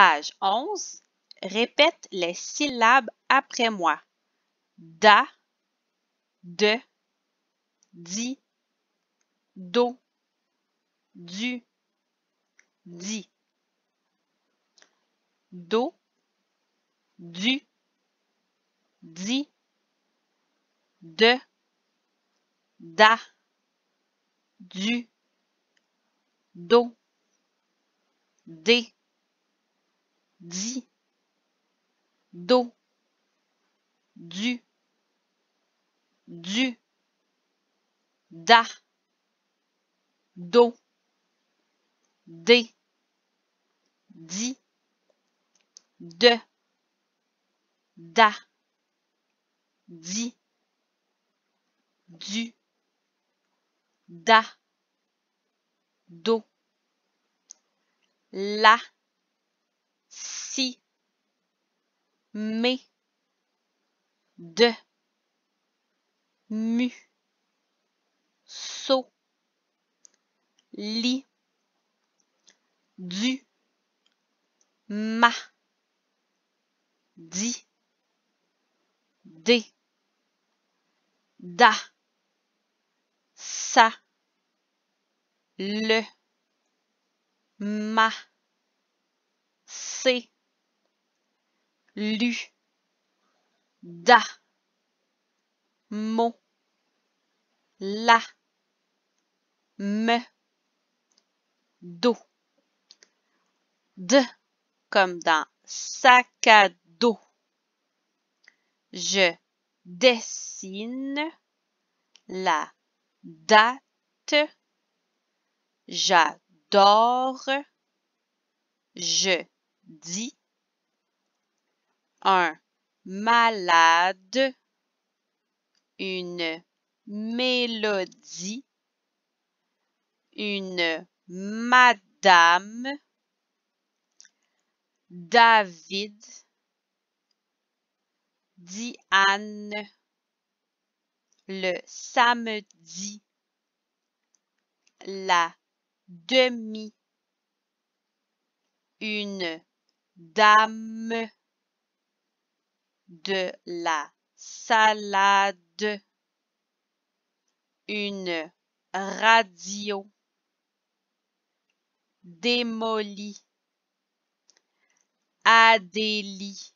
Page 11. Répète les syllabes après moi. Da, de, di, do, du, di. Do, du, di, de, da, du, do, des dit do, du, du, da, do, d dit de, da, dit du, da, do, la, si, mais, de, mu, so, li, du, ma, di, des, da, sa, le, ma, c'est, lu, da, mo la, me, do, de, comme dans sac à dos. Je dessine la date. J'adore. Je dis un malade, une mélodie, une madame, David, Diane, le samedi, la demi, une dame, de la salade, une radio démolie, Adélie